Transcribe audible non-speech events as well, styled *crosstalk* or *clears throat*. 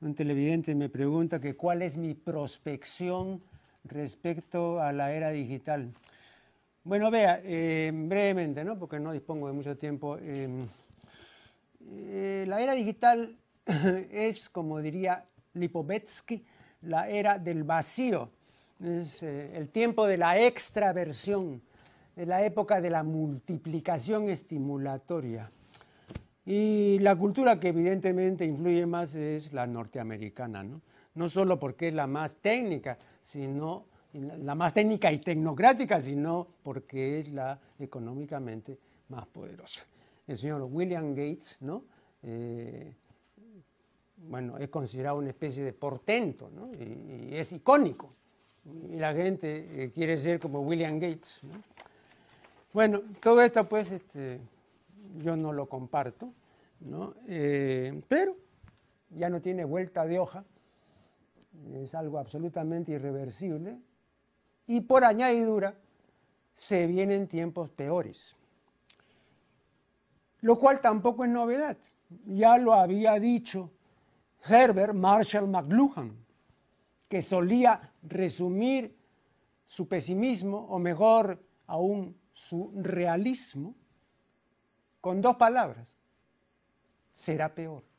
un televidente me pregunta que cuál es mi prospección respecto a la era digital. Bueno, vea, eh, brevemente, porque no dispongo de mucho tiempo. Em, eh, la era digital *clears throat* es, como diría Lipovetsky, la era del vacío. Es eh, el tiempo de la extraversión, de la época de la multiplicación estimulatoria. Y la cultura que evidentemente influye más es la norteamericana, ¿no? No solo porque es la más técnica, sino la más técnica y tecnocrática, sino porque es la económicamente más poderosa. El señor William Gates, ¿no? Eh, bueno, es considerado una especie de portento, ¿no? y, es icónico. Y la gente eh, quiere ser como William Gates. ¿no? Bueno, todo esto pues este, yo no lo comparto, eh, pero ya no tiene vuelta de hoja, es algo absolutamente irreversible, y por añadidura se vienen tiempos peores, lo cual tampoco es novedad, ya lo había dicho Herbert Marshall McLuhan, que solía resumir su pesimismo, o mejor aún su realismo, con dos palabras, será peor.